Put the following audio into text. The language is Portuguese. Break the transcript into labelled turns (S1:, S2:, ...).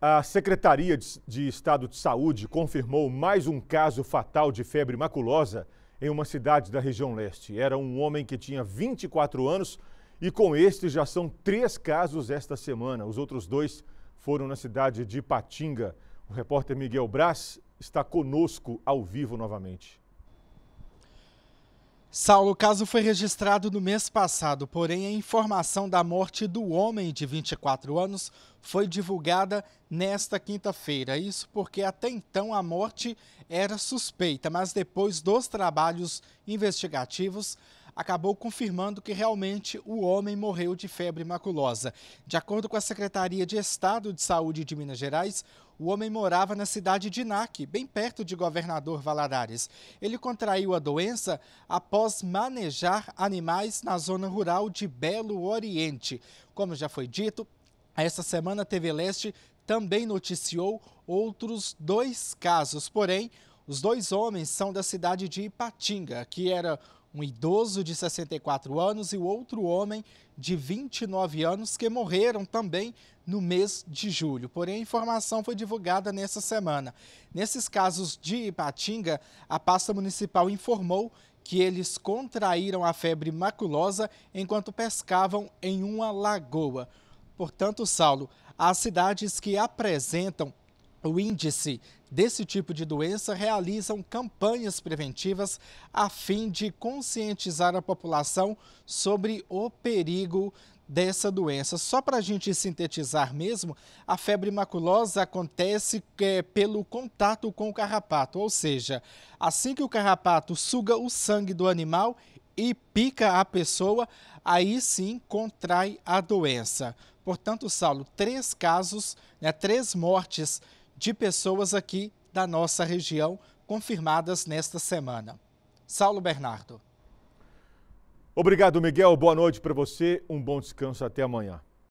S1: A Secretaria de Estado de Saúde confirmou mais um caso fatal de febre maculosa em uma cidade da região leste. Era um homem que tinha 24 anos e com este já são três casos esta semana. Os outros dois foram na cidade de Patinga. O repórter Miguel Braz está conosco ao vivo novamente.
S2: Saulo, o caso foi registrado no mês passado, porém a informação da morte do homem de 24 anos foi divulgada nesta quinta-feira. Isso porque até então a morte era suspeita, mas depois dos trabalhos investigativos, acabou confirmando que realmente o homem morreu de febre maculosa. De acordo com a Secretaria de Estado de Saúde de Minas Gerais, o homem morava na cidade de Nac, bem perto de Governador Valadares. Ele contraiu a doença após manejar animais na zona rural de Belo Oriente. Como já foi dito, essa semana a TV Leste também noticiou outros dois casos, porém, os dois homens são da cidade de Ipatinga, que era um idoso de 64 anos e o outro homem de 29 anos que morreram também no mês de julho. Porém, a informação foi divulgada nessa semana. Nesses casos de Ipatinga, a pasta municipal informou que eles contraíram a febre maculosa enquanto pescavam em uma lagoa. Portanto, Saulo, as cidades que apresentam o índice desse tipo de doença realizam campanhas preventivas a fim de conscientizar a população sobre o perigo dessa doença. Só para a gente sintetizar mesmo, a febre maculosa acontece é, pelo contato com o carrapato, ou seja, assim que o carrapato suga o sangue do animal e pica a pessoa, aí sim contrai a doença. Portanto, Saulo, três casos, né, três mortes de pessoas aqui da nossa região confirmadas nesta semana. Saulo Bernardo.
S1: Obrigado, Miguel. Boa noite para você. Um bom descanso até amanhã.